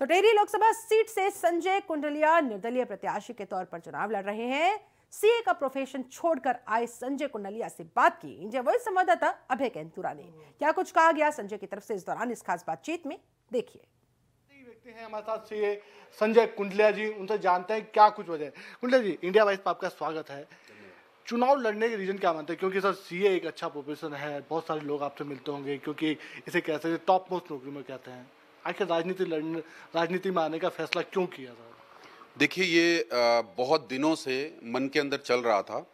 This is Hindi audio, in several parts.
तो टेहरी लोकसभा सीट से संजय कुंडलिया निर्दलीय प्रत्याशी के तौर पर चुनाव लड़ रहे हैं सीए का प्रोफेशन छोड़कर आए संजय कुंडलिया से बात की इंडिया वॉइस संवाददाता अभय कैंतुरा ने क्या कुछ कहा गया संजय की तरफ से इस दौरान इस खास बातचीत में देखिए व्यक्ति हैं हमारे साथ सीए संजय कुंडलिया जी उनसे जानते हैं क्या कुछ वजह कुंडलिया जी इंडिया वाइज पर आपका स्वागत है चुनाव लड़ने के रीजन क्या मानते हैं क्योंकि सर सीए एक अच्छा प्रोफेशन है बहुत सारे लोग आपसे मिलते होंगे क्योंकि इसे कहते हैं टॉप मोस्ट नौकरी में कहते हैं आखिर राजनीति लड़ने राजनीति में आने का फैसला क्यों किया था देखिए ये बहुत दिनों से मन के अंदर चल रहा था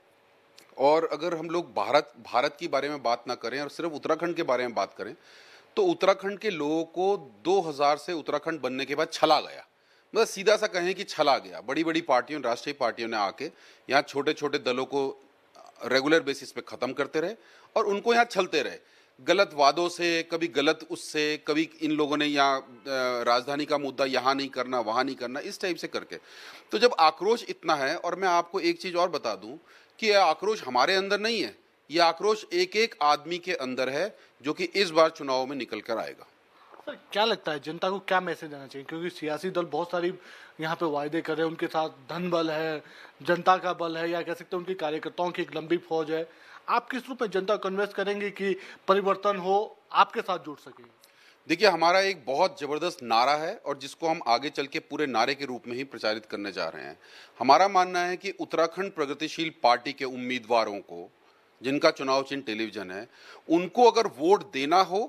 और अगर हम लोग भारत भारत के बारे में बात ना करें और सिर्फ उत्तराखंड के बारे में बात करें तो उत्तराखंड के लोगों को 2000 से उत्तराखंड बनने के बाद छला गया मतलब सीधा सा कहें कि छला गया बड़ी बड़ी पार्टियों राष्ट्रीय पार्टियों ने आके यहाँ छोटे छोटे दलों को रेगुलर बेसिस पे ख़त्म करते रहे और उनको यहाँ छलते रहे गलत वादों से कभी गलत उससे कभी इन लोगों ने यहाँ राजधानी का मुद्दा यहाँ नहीं करना वहाँ नहीं करना इस टाइप से करके तो जब आक्रोश इतना है और मैं आपको एक चीज़ और बता दूँ कि यह आक्रोश हमारे अंदर नहीं है यह आक्रोश एक एक आदमी के अंदर है जो कि इस बार चुनाव में निकल कर आएगा सर क्या लगता है जनता को क्या मैसेज देना चाहिए क्योंकि सियासी दल बहुत सारी यहाँ पे वायदे कर रहे हैं उनके साथ धन बल है जनता का बल है या कह सकते हैं उनके कार्यकर्ताओं की एक लंबी फौज है आप किस रूप में जनता कन्वेंस करेंगे कि परिवर्तन हो आपके साथ जुड़ सके देखिए हमारा एक बहुत ज़बरदस्त नारा है और जिसको हम आगे चल के पूरे नारे के रूप में ही प्रचारित करने जा रहे हैं हमारा मानना है कि उत्तराखंड प्रगतिशील पार्टी के उम्मीदवारों को जिनका चुनाव चिन्ह टेलीविज़न है उनको अगर वोट देना हो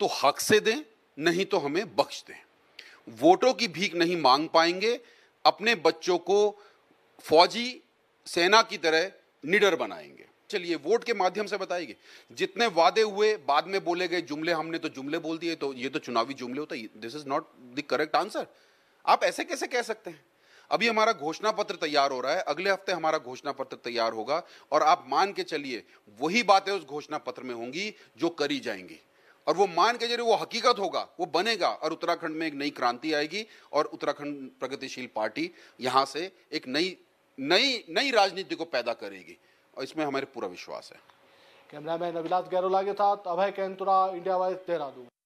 तो हक से दें नहीं तो हमें बख्श दें वोटों की भीख नहीं मांग पाएंगे अपने बच्चों को फौजी सेना की तरह निडर बनाएंगे चलिए वोट के माध्यम से बताएंगे जितने वादे हुए बाद में बोले गए जुमले हमने तो जुमले बोल दिए तो ये तो चुनावी जुमले होता है this is not the correct answer आप ऐसे कैसे कह सकते हैं अभी हमारा घोषणा पत्र तैयार हो रहा है अगले हफ्ते हमारा घोषणा पत्र तैयार होगा और आप मान के चलिए वही बातें उस घोषणा पत्र में होंगी जो करी जाएंगी और वो मान के जरिए वो हकीकत होगा वो बनेगा और उत्तराखंड में एक नई क्रांति आएगी और उत्तराखंड प्रगतिशील पार्टी यहाँ से एक नई नई नई राजनीति को पैदा करेगी और इसमें हमारे पूरा विश्वास है कैमरामैन अभिलाष गैरोला के साथ अभय कैंतुरा इंडिया वाइज देहरादून